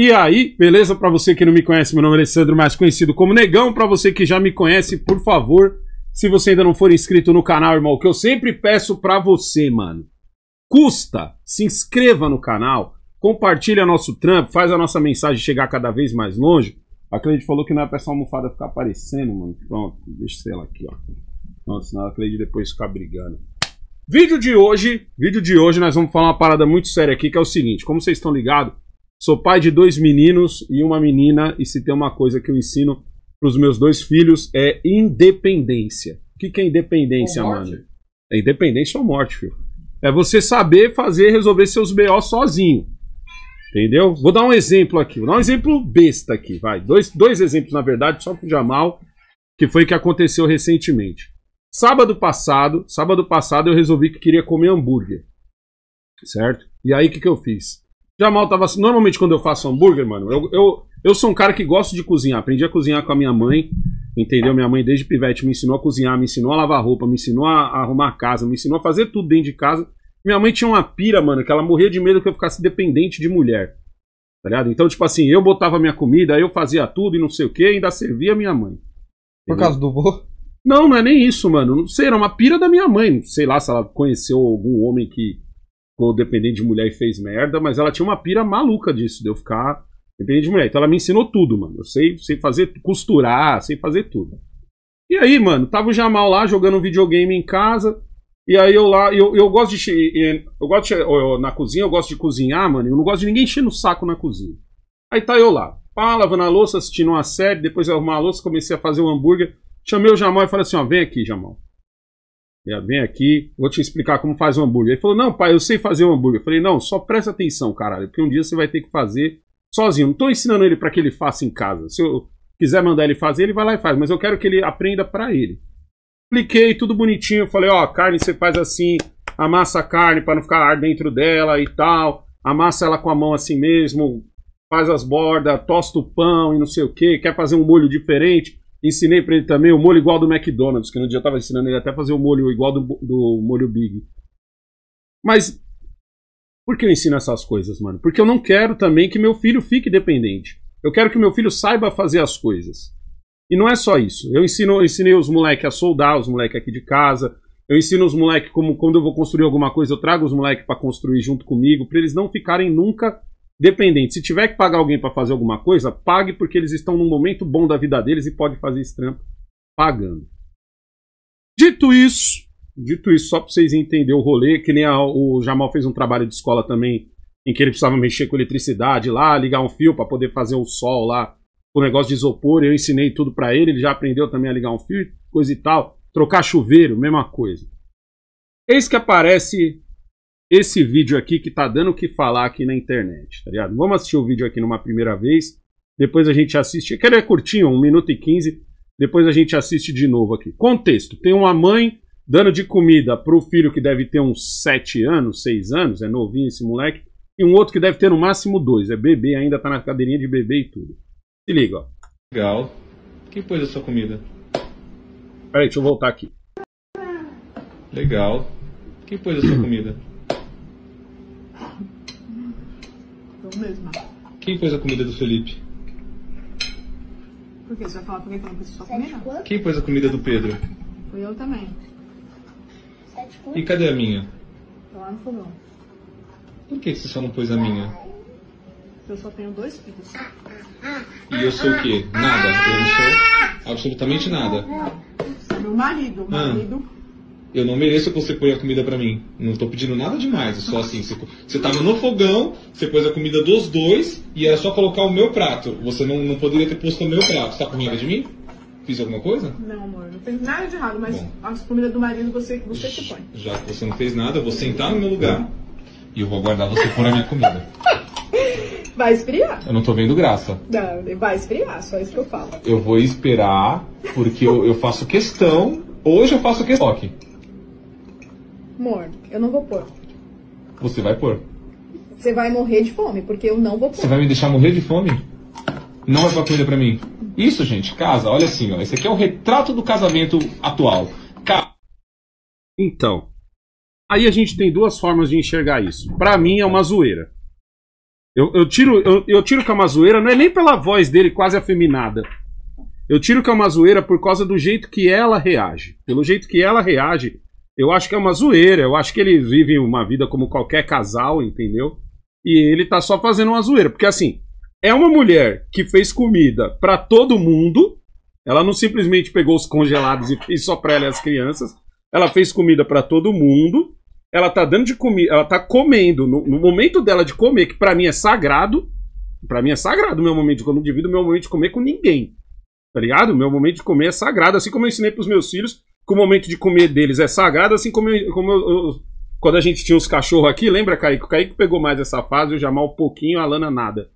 E aí, beleza? Para você que não me conhece, meu nome é Alessandro, mais conhecido como Negão. Para você que já me conhece, por favor, se você ainda não for inscrito no canal, irmão, o que eu sempre peço para você, mano, custa, se inscreva no canal, compartilha nosso trampo, faz a nossa mensagem chegar cada vez mais longe. A Cleide falou que não ia é pra essa almofada ficar aparecendo, mano. Pronto, deixa ela aqui, ó. Pronto, senão a Cleide depois ficar brigando. Vídeo de hoje, vídeo de hoje, nós vamos falar uma parada muito séria aqui, que é o seguinte, como vocês estão ligados, Sou pai de dois meninos e uma menina, e se tem uma coisa que eu ensino para os meus dois filhos é independência. O que, que é independência, mano? É independência ou morte, filho. É você saber fazer resolver seus BO sozinho. Entendeu? Vou dar um exemplo aqui. Vou dar um exemplo besta aqui, vai. Dois, dois exemplos, na verdade, só com o Jamal, que foi o que aconteceu recentemente. Sábado passado, sábado passado eu resolvi que queria comer hambúrguer. Certo? E aí o que, que eu fiz? Jamal tava. Assim, normalmente quando eu faço hambúrguer, mano, eu, eu, eu sou um cara que gosto de cozinhar. Aprendi a cozinhar com a minha mãe, entendeu? Minha mãe, desde pivete, me ensinou a cozinhar, me ensinou a lavar roupa, me ensinou a, a arrumar a casa, me ensinou a fazer tudo dentro de casa. Minha mãe tinha uma pira, mano, que ela morria de medo que eu ficasse dependente de mulher. Tá ligado? Então, tipo assim, eu botava minha comida, eu fazia tudo e não sei o que, ainda servia minha mãe. Entendeu? Por causa do vô? Não, não é nem isso, mano. Não sei, era uma pira da minha mãe. Não sei lá se ela conheceu algum homem que ficou dependente de mulher e fez merda, mas ela tinha uma pira maluca disso, de eu ficar dependente de mulher. Então ela me ensinou tudo, mano. Eu sei, sei fazer, costurar, sei fazer tudo. E aí, mano, tava o Jamal lá jogando videogame em casa. E aí eu lá, eu, eu gosto de. Eu gosto de, eu, na cozinha, eu gosto de cozinhar, mano. Eu não gosto de ninguém enchendo o saco na cozinha. Aí tá eu lá, pá, lavando a louça, assistindo uma série, depois eu arrumar a louça, comecei a fazer um hambúrguer. Chamei o Jamal e falei assim, ó, vem aqui, Jamal. Vem aqui, vou te explicar como faz um hambúrguer. Ele falou, não, pai, eu sei fazer um hambúrguer. Eu falei, não, só presta atenção, caralho, porque um dia você vai ter que fazer sozinho. Não estou ensinando ele para que ele faça em casa. Se eu quiser mandar ele fazer, ele vai lá e faz, mas eu quero que ele aprenda para ele. Expliquei tudo bonitinho, falei, ó, oh, carne você faz assim, amassa a carne para não ficar ar dentro dela e tal, amassa ela com a mão assim mesmo, faz as bordas, tosta o pão e não sei o que, quer fazer um molho diferente, Ensinei para ele também o molho igual do McDonald's, que no dia eu tava ensinando ele até fazer o molho igual do, do molho Big. Mas por que eu ensino essas coisas, mano? Porque eu não quero também que meu filho fique dependente. Eu quero que meu filho saiba fazer as coisas. E não é só isso. Eu ensino, eu ensinei os moleques a soldar, os moleques aqui de casa. Eu ensino os moleques como quando eu vou construir alguma coisa, eu trago os moleques para construir junto comigo, para eles não ficarem nunca dependente, se tiver que pagar alguém para fazer alguma coisa, pague porque eles estão num momento bom da vida deles e pode fazer esse trampo pagando. Dito isso, dito isso, só para vocês entenderem o rolê, que nem a, o Jamal fez um trabalho de escola também, em que ele precisava mexer com eletricidade lá, ligar um fio para poder fazer o sol lá, o negócio de isopor, eu ensinei tudo para ele, ele já aprendeu também a ligar um fio, coisa e tal, trocar chuveiro, mesma coisa. Eis que aparece esse vídeo aqui que tá dando o que falar aqui na internet, tá ligado? Vamos assistir o vídeo aqui numa primeira vez, depois a gente assiste. Que é curtinho, 1 minuto e 15, depois a gente assiste de novo aqui. Contexto: tem uma mãe dando de comida pro filho que deve ter uns 7 anos, 6 anos, é novinho esse moleque, e um outro que deve ter no máximo 2, é bebê, ainda tá na cadeirinha de bebê e tudo. Se liga, ó. Legal. Quem pôs a sua comida? Peraí, deixa eu voltar aqui. Legal. Quem pôs a sua comida? Eu mesma. Quem fez a comida do Felipe? Por quê? Você vai falar pra mim que eu não preciso só comer, não? Quem pôs a comida do Pedro? Fui eu também. E cadê a minha? Tá lá no fogão. Por que você só não pôs a minha? Eu só tenho dois filhos. E eu sou o quê? Nada. Eu não sou absolutamente nada. Meu marido. Ah. marido eu não mereço que você ponha a comida para mim. Não tô pedindo nada demais. É só assim. Você, você tava no fogão, você pôs a comida dos dois e era só colocar o meu prato. Você não, não poderia ter posto o meu prato. Você tá com raiva de mim? Fiz alguma coisa? Não, amor. Não fez nada de errado, mas Bom, a comida do marido você, você que põe. Já que você não fez nada, eu vou sentar no meu lugar e eu vou aguardar você pôr a minha comida. Vai esfriar. Eu não tô vendo graça. Não, vai esfriar, só isso que eu falo. Eu vou esperar, porque eu, eu faço questão. Hoje eu faço questão. Okay. Amor, eu não vou pôr. Você vai pôr. Você vai morrer de fome, porque eu não vou pôr. Você vai me deixar morrer de fome? Não vai é pôr comida pra mim. Isso, gente, casa, olha assim, ó. Esse aqui é o retrato do casamento atual. Ca... Então, aí a gente tem duas formas de enxergar isso. Pra mim é uma zoeira. Eu, eu tiro, eu, eu tiro que é uma zoeira, não é nem pela voz dele quase afeminada. Eu tiro que é uma zoeira por causa do jeito que ela reage. Pelo jeito que ela reage, eu acho que é uma zoeira, eu acho que eles vivem uma vida como qualquer casal, entendeu? E ele tá só fazendo uma zoeira, porque assim, é uma mulher que fez comida para todo mundo, ela não simplesmente pegou os congelados e fez só pra ela e as crianças, ela fez comida para todo mundo, ela tá dando de comida, ela tá comendo, no, no momento dela de comer, que para mim é sagrado, para mim é sagrado o meu momento de comer, não divido o meu momento de comer com ninguém. Tá ligado? O meu momento de comer é sagrado, assim como eu ensinei pros meus filhos que o momento de comer deles é sagrado, assim como, eu, como eu, eu, quando a gente tinha os cachorros aqui, lembra, Kaique? O Kaique pegou mais essa fase, Eu Jamal um pouquinho, a Lana nada.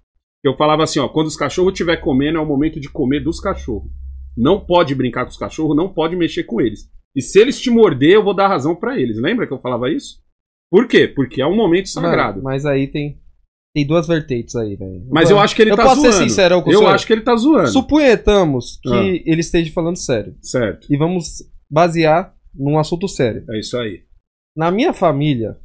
Eu falava assim, ó, quando os cachorros estiver comendo, é o momento de comer dos cachorros. Não pode brincar com os cachorros, não pode mexer com eles. E se eles te morder, eu vou dar razão para eles. Lembra que eu falava isso? Por quê? Porque é um momento sagrado. Mano, mas aí tem, tem duas vertentes aí, velho. Mas eu, acho que ele eu tá posso zoando. Ser sincero, eu, eu acho que ele tá zoando. Suponhamos que ah. ele esteja falando sério. Certo. E vamos basear num assunto sério. É isso aí. Na minha família,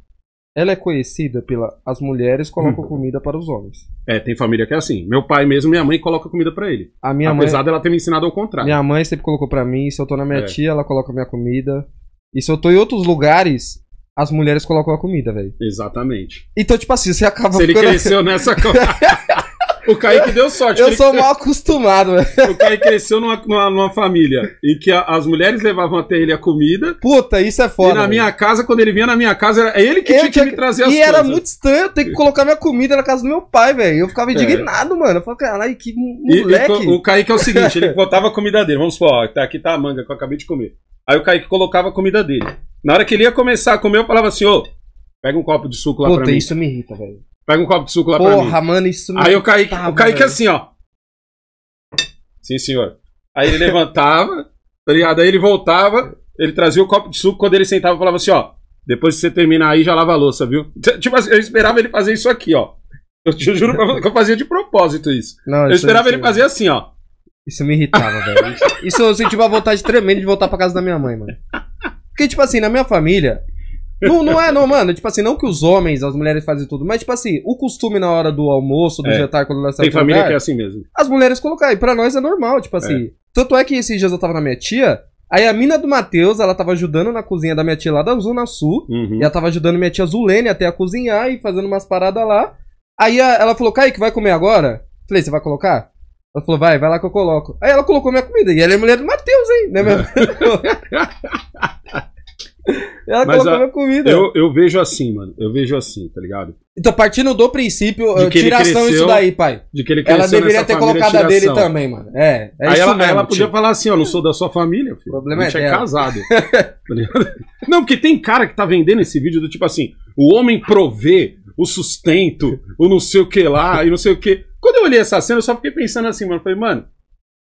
ela é conhecida pela as mulheres colocam hum. comida para os homens. É, tem família que é assim. Meu pai mesmo, minha mãe coloca comida para ele. A minha Apesar mãe, dela ter me ensinado ao contrário. Minha mãe sempre colocou para mim, se eu tô na minha é. tia, ela coloca minha comida. E se eu tô em outros lugares, as mulheres colocam a comida, velho. Exatamente. Então, tipo assim, você acaba Se ele ficando... cresceu nessa O Kaique deu sorte. Eu ele... sou mal acostumado, velho. O Kaique cresceu numa, numa, numa, família em que a, as mulheres levavam até ele a comida. Puta, isso é foda. E na minha casa, quando ele vinha na minha casa, era ele que tinha que me trazer as e coisas. E era muito estranho eu ter que colocar minha comida na casa do meu pai, velho. Eu ficava é. indignado, é. mano. Eu falei, caralho, que moleque. E, e, o Kaique é o seguinte, ele botava a comida dele. Vamos supor, ó, tá aqui tá a manga que eu acabei de comer. Aí o Kaique colocava a comida dele. Na hora que ele ia começar a comer, eu falava assim, ô, pega um copo de suco lá Puta, pra mim. Puta, isso me irrita, velho. Pega um copo de suco lá Porra, pra mim. Porra, mano, isso Aí o Kaique, tava, tá, o Kaique assim, ó. Sim, senhor. Aí ele levantava, tá ligado? Aí ele voltava, ele trazia o copo de suco, quando ele sentava, falava assim, ó. Depois que você terminar aí, já lava a louça, viu? Tipo assim, eu esperava ele fazer isso aqui, ó. Eu te juro que eu fazia de propósito isso. Não, eu isso esperava é ele fazer assim, ó. Isso me irritava, velho. Isso, isso eu senti uma vontade tremenda de voltar pra casa da minha mãe, mano. Porque, tipo assim, na minha família, não, não é, não, mano. Tipo assim, não que os homens, as mulheres fazem tudo, mas tipo assim, o costume na hora do almoço, do é. jantar, quando nós Tem família lugar, que é assim mesmo. As mulheres colocam E pra nós é normal, tipo é. assim. É. Tanto é que esses dias eu tava na minha tia, Aí a mina do Matheus, ela tava ajudando na cozinha da minha tia lá da Zona Sul. Uhum. E ela tava ajudando minha tia Zulene até a cozinhar e fazendo umas paradas lá. Aí a, ela falou, Kaique, vai comer agora? Falei, você vai colocar? Ela falou, vai, vai lá que eu coloco. Aí ela colocou minha comida. E ela é mulher do Matheus, hein? Né, meu? Ela Mas colocou a, minha comida. Eu, eu vejo assim, mano. Eu vejo assim, tá ligado? Então, partindo do princípio, de tiração isso daí, pai. De que ele cresceu Ela deveria ter colocado a dele também, mano. É. é Aí ela, mesmo, ela podia falar assim, ó, não sou da sua família, filho. O problema é gente é casado. tá não, porque tem cara que tá vendendo esse vídeo do tipo assim, o homem provê o sustento, o não sei o que lá, e não sei o que. Quando eu olhei essa cena, eu só fiquei pensando assim, mano. Eu falei, mano,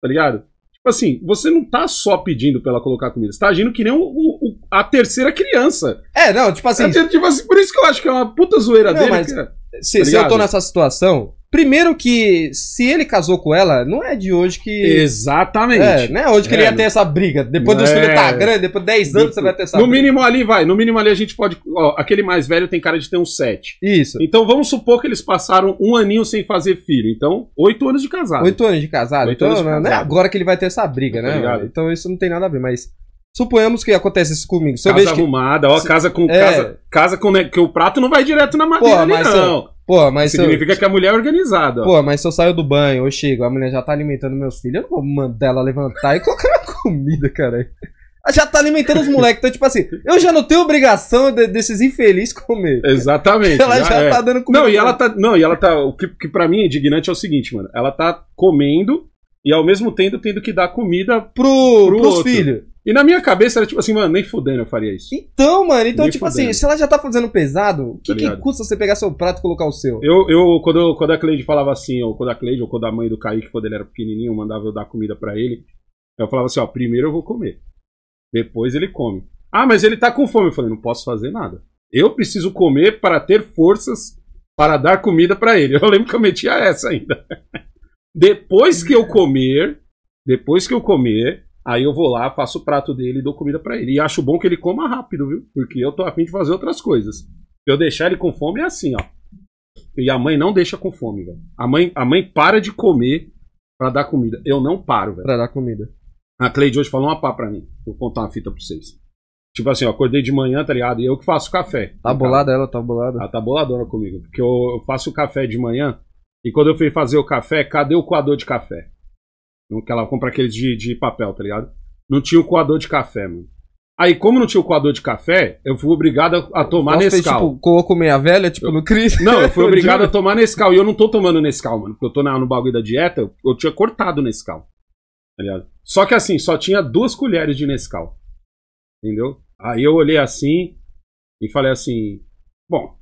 tá ligado? Tipo assim, você não tá só pedindo pra ela colocar comida, você tá agindo que nem o, o, o a terceira criança. É, não, tipo assim. É, é, tipo assim por isso que eu acho que é uma puta zoeira não, dele. Mas, cara. É, se, tá se eu tô nessa situação, Primeiro que se ele casou com ela, não é de hoje que. Exatamente. É, né? Hoje que é, ele ia é. ter essa briga. Depois é. do filho tá grande, depois de 10 anos você vai ter essa no briga. No mínimo ali vai. No mínimo ali a gente pode. Ó, aquele mais velho tem cara de ter uns 7. Isso. Então vamos supor que eles passaram um aninho sem fazer filho. Então, 8 anos de casado. 8 anos de casado. Oito então, anos de casado. Né, não é agora que ele vai ter essa briga, tá né? Tá então isso não tem nada a ver, mas. Suponhamos que acontece isso comigo. Se casa que... arrumada, ó, se... casa com é... casa, casa com que o prato não vai direto na madeira, porra, mas não. Eu... mas significa eu... que a mulher é organizada. pô mas se eu saio do banho, eu chego, a mulher já tá alimentando meus filhos, eu não vou mandar ela levantar e colocar minha comida, cara. Ela já tá alimentando os moleques, então tipo assim, eu já não tenho obrigação de, desses infelizes comer. Exatamente. Ela já, é. tá dando comida. Não, e ela tá, não, e ela tá, o que, que para mim é indignante é o seguinte, mano, ela tá comendo e ao mesmo tempo tendo que dar comida pro, pro pros filhos. E na minha cabeça era tipo assim, mano, nem fudendo eu faria isso. Então, mano, então, nem tipo assim, fudendo. assim, se ela já tá fazendo pesado, o que, tá que custa você pegar seu prato e colocar o seu? Eu, eu quando, eu, quando a Cleide falava assim, ou quando a Cleide, ou quando a mãe do Kaique, quando ele era pequenininho, mandava eu dar comida para ele, eu falava assim, ó, primeiro eu vou comer. Depois ele come. Ah, mas ele tá com fome. Eu falei, não posso fazer nada. Eu preciso comer para ter forças para dar comida para ele. Eu lembro que eu metia essa ainda. depois que eu comer, depois que eu comer, Aí eu vou lá, faço o prato dele e dou comida para ele. E acho bom que ele coma rápido, viu? Porque eu tô afim de fazer outras coisas. Eu deixar ele com fome é assim, ó. E a mãe não deixa com fome, velho. A mãe, a mãe para de comer para dar comida. Eu não paro, velho. Pra dar comida. A Cleide hoje falou uma pá pra mim. Vou contar uma fita pra vocês. Tipo assim, eu acordei de manhã, tá ligado? E eu que faço café. Tá então, bolada ela, tá bolada. Ela tá boladona comigo. Porque eu faço o café de manhã. E quando eu fui fazer o café, cadê o coador de café? Então, que ela compra aqueles de, de papel, tá ligado? Não tinha o coador de café, mano. Aí, como não tinha o coador de café, eu fui obrigado a, a tomar Nossa, Nescau. Fez, tipo, colocou meia velha, tipo, eu, no Cris. Não, eu fui obrigado a tomar Nescau. E eu não tô tomando Nescau, mano. Porque eu tô na, no bagulho da dieta, eu, eu tinha cortado Nescau. Tá ligado? Só que assim, só tinha duas colheres de Nescau. Entendeu? Aí eu olhei assim e falei assim: bom,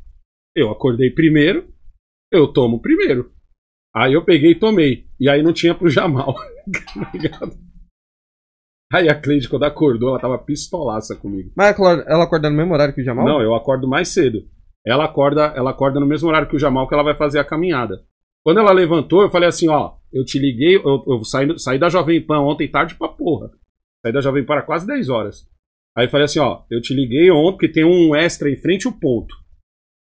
eu acordei primeiro, eu tomo primeiro. Aí eu peguei e tomei. E aí não tinha pro Jamal. aí a Cleide, quando acordou, ela tava pistolaça comigo. Mas ela acorda no mesmo horário que o Jamal? Não, eu acordo mais cedo. Ela acorda, ela acorda no mesmo horário que o Jamal, que ela vai fazer a caminhada. Quando ela levantou, eu falei assim, ó, eu te liguei, eu, eu saí, saí da Jovem Pan ontem tarde pra porra. Saí da Jovem Pan quase 10 horas. Aí falei assim, ó, eu te liguei ontem, porque tem um extra em frente o ponto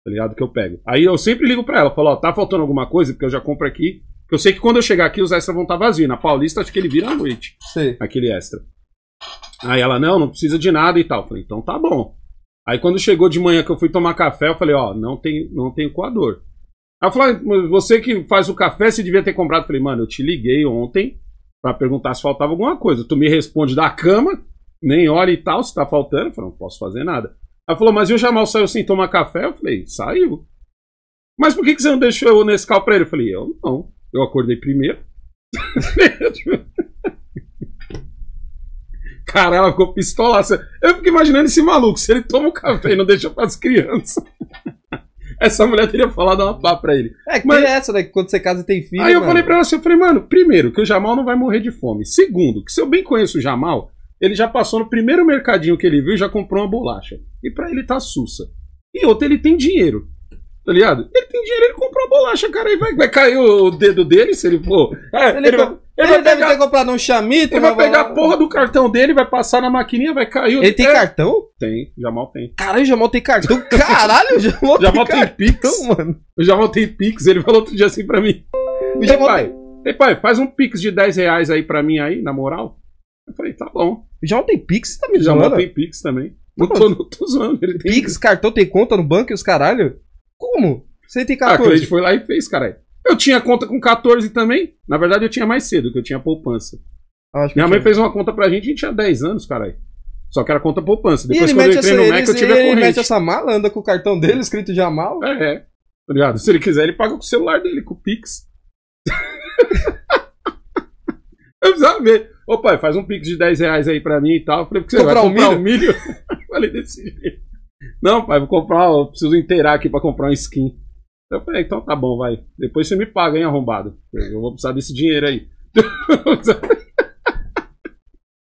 tá ligado? Que eu pego. Aí eu sempre ligo pra ela, falo, ó, tá faltando alguma coisa, porque eu já compro aqui. Porque eu sei que quando eu chegar aqui, os extras vão estar tá vazios. Na Paulista, acho que ele vira à noite. Sim. Aquele extra. Aí ela, não, não precisa de nada e tal. Eu falei, então tá bom. Aí quando chegou de manhã que eu fui tomar café, eu falei, ó, não tem, não tem coador. Aí eu ah, você que faz o café, você devia ter comprado. Eu falei, mano, eu te liguei ontem para perguntar se faltava alguma coisa. Tu me responde da cama, nem olha e tal, se tá faltando. Eu falei, não posso fazer nada. Ela falou, mas e o Jamal saiu sem tomar café? Eu falei, saiu. Mas por que, que você não deixou eu nesse carro pra ele? Eu falei, eu não. Eu acordei primeiro. Cara, ela ficou pistolaça. Eu fico imaginando esse maluco, se ele toma o um café e não deixa pras crianças. Essa mulher teria falado uma pá pra ele. É, que Mas... é essa, né? quando você casa tem filho. Aí mano. eu falei pra ela assim: eu falei, mano, primeiro, que o Jamal não vai morrer de fome. Segundo, que se eu bem conheço o Jamal, ele já passou no primeiro mercadinho que ele viu e já comprou uma bolacha. E para ele tá sussa. E outro, ele tem dinheiro. Tá ligado? Ele tem dinheiro, ele comprou uma bolacha, cara. Aí vai, vai cair o dedo dele se ele for. É, ele, ele, vai, ele, ele vai deve pegar, ter comprado um chamito. Ele vai pegar a porra ah. do cartão dele, vai passar na maquininha, vai cair o Ele tem é. cartão? Tem, Jamal tem. Caralho, o Jamal tem cartão. Caralho, o Jamal, Jamal tem, tem cartão, Pix. mano. O Jamal tem Pix, ele falou outro dia assim pra mim. E pai, tem... pai, faz um Pix de 10 reais aí pra mim aí, na moral. Eu falei, tá bom. Já tem Pix, tá me Já zoando? tem Pix também. Tá não, tô, não tô zoando. Ele tem Pix, cartão, tem conta no banco e os caralho? Como? Você tem 14? Ah, a gente foi lá e fez, caralho. Eu tinha conta com 14 também. Na verdade, eu tinha mais cedo, que eu tinha poupança. Ah, Minha mãe fez uma conta pra gente, a gente tinha 10 anos, caralho. Só que era conta poupança. Depois quando eu entrei essa, no Mac, ele, eu tive a corrente. Ele mete essa mala, anda com o cartão dele escrito Jamal. É, é. Tá Se ele quiser, ele paga com o celular dele, com o Pix. Eu precisava ver. Ô pai, faz um pix de 10 reais aí pra mim e tal. Eu falei, porque você comprar vai comprar um milho? Um milho? falei desse jeito. Não, pai, vou comprar, eu preciso inteirar aqui pra comprar um skin. Eu falei, então tá bom, vai. Depois você me paga, hein, arrombado. Eu vou precisar desse dinheiro aí.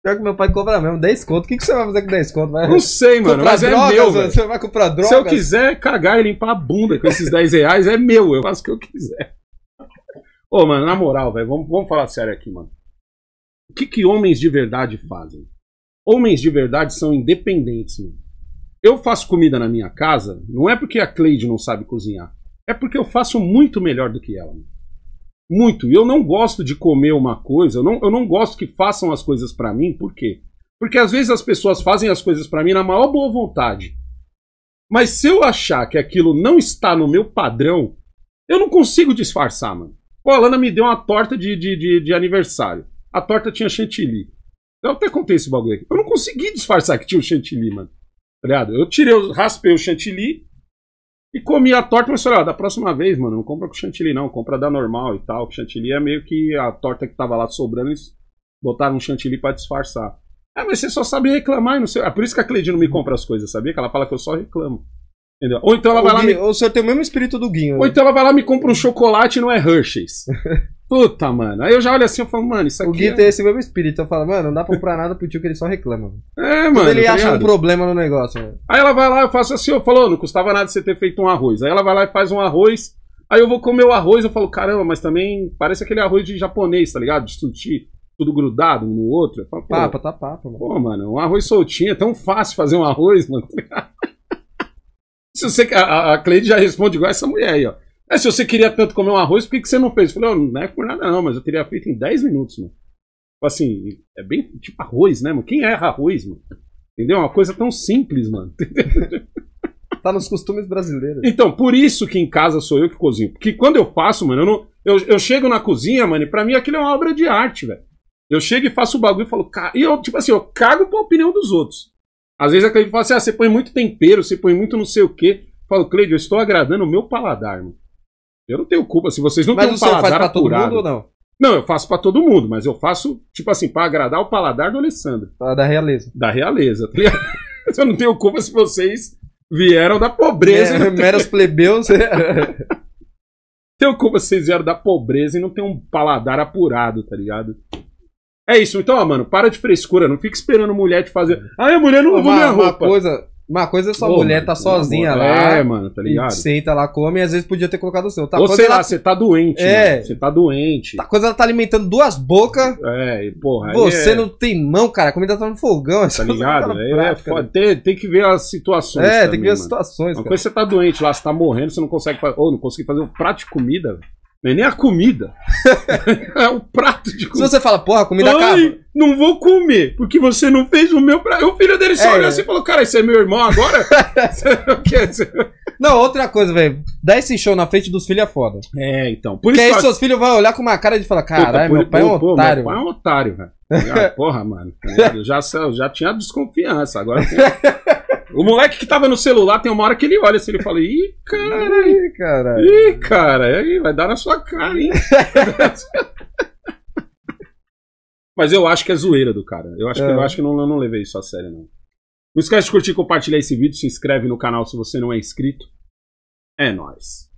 Pior que meu pai cobra mesmo, 10 conto. O que, que você vai fazer com 10 conto? Vai não sei, mano, mas é drogas, é meu. Você vai comprar droga? Se eu quiser cagar e limpar a bunda com esses 10 reais, é meu. Eu faço o que eu quiser. Ô, mano, na moral, velho, vamos, vamos falar sério aqui, mano. O que, que homens de verdade fazem? Homens de verdade são independentes, mano. Eu faço comida na minha casa, não é porque a Cleide não sabe cozinhar. É porque eu faço muito melhor do que ela. Mano. Muito. E eu não gosto de comer uma coisa, eu não, eu não gosto que façam as coisas para mim, por quê? Porque às vezes as pessoas fazem as coisas para mim na maior boa vontade. Mas se eu achar que aquilo não está no meu padrão, eu não consigo disfarçar, mano. Pô, a Lana me deu uma torta de, de, de, de aniversário a torta tinha chantilly. Eu até contei esse bagulho aqui. Eu não consegui disfarçar que tinha o chantilly, mano. Tá Eu tirei, raspei o chantilly e comi a torta, mas falei, ó, ah, da próxima vez, mano, não compra com chantilly não, compra da normal e tal. O chantilly é meio que a torta que tava lá sobrando, eles botaram um chantilly para disfarçar. Ah, mas você só sabe reclamar e não sei. É por isso que a Cleide não me compra as coisas, sabia? Que ela fala que eu só reclamo. Entendeu? Ou então ela vai lá. me... Ou você tem o mesmo espírito do Guinho. Ou né? então ela vai lá e me compra um chocolate e não é Hershey's. Puta, mano. Aí eu já olho assim e falo, mano, isso aqui. O Gui é... tem esse mesmo espírito. Eu falo, mano, não dá pra comprar nada pro tio que ele só reclama. É, mano. ele tá acha um problema no negócio. Mano. Né? Aí ela vai lá, eu faço assim, eu falo, não custava nada você ter feito um arroz. Aí ela vai lá e faz um arroz. Aí eu vou comer o arroz, eu falo, caramba, mas também parece aquele arroz de japonês, tá ligado? De sushi, tudo grudado um no outro. falo, papa, tá papa, mano. Pô, mano, um arroz soltinho, é tão fácil fazer um arroz, mano. Se você, a, a Cleide já responde igual essa mulher aí, ó. É, se você queria tanto comer um arroz, por que, que você não fez? Eu falei, oh, não é por nada não, mas eu teria feito em 10 minutos, mano. Tipo assim, é bem tipo arroz, né, mano? Quem erra arroz, mano? Entendeu? É uma coisa tão simples, mano. tá nos costumes brasileiros. Então, por isso que em casa sou eu que cozinho. Porque quando eu faço, mano, eu, não, eu, eu chego na cozinha, mano, e pra mim aquilo é uma obra de arte, velho. Eu chego e faço o bagulho e falo, e eu, tipo assim, eu cago pra opinião dos outros. Às vezes a Cleide fala assim, ah, você põe muito tempero, você põe muito não sei o quê. Eu falo, Cleide, eu estou agradando o meu paladar, mano. Eu não tenho culpa. Se vocês não mas têm um paladar faz pra apurado. Todo mundo, ou não? Não, eu faço para todo mundo, mas eu faço, tipo assim, para agradar o paladar do Alessandro. Ah, da realeza. Da realeza, tá ligado? eu não tenho culpa se vocês vieram da pobreza. É, meros plebeus. tenho culpa se vocês vieram da pobreza e não tem um paladar apurado, tá ligado? É isso, então, ó, mano, para de frescura, não fica esperando mulher te fazer. Ah, a mulher não lavou minha roupa. Uma coisa, uma coisa é sua Ô, mulher mano, tá sozinha amor. lá. É, mano, tá ligado? Senta lá, come e às vezes podia ter colocado o seu. Tá, Ou sei ela... lá, você tá doente. É. Você tá doente. Tá coisa é ela tá alimentando duas bocas. É, porra. Você é... não tem mão, cara. A comida tá no fogão. Tá ligado? Tá é, prática, é foda. Né? Tem, tem, que ver as situações. É, também, tem que ver as situações. Mano. Uma coisa é você tá doente lá, você tá morrendo, você não consegue fazer. Ou oh, não consegui fazer um prato de comida. Não é nem a comida. é o prato de comida. Se você fala, porra, a comida Ai, é acaba. Não vou comer, porque você não fez o meu prato. O filho dele só é, olhou assim e falou: Cara, esse é meu irmão agora? não, outra coisa, velho. dá esse show na frente dos filhos é foda. É, então. Por porque isso aí seus filhos vão olhar com uma cara de falar: Caralho, meu pai é um pô, otário. Meu pai é um otário, velho. Ah, porra, mano. Tá eu já, já tinha desconfiança, agora. Tem... O moleque que tava no celular tem uma hora que ele olha assim, ele fala: Ih, cara. Ih, cara. Ih, cara. Aí vai dar na sua cara, hein? Mas eu acho que é zoeira do cara. Eu acho é. que, eu é. acho que não, não levei isso a sério, não. Não esquece de curtir, compartilhar esse vídeo, se inscreve no canal se você não é inscrito. É nóis.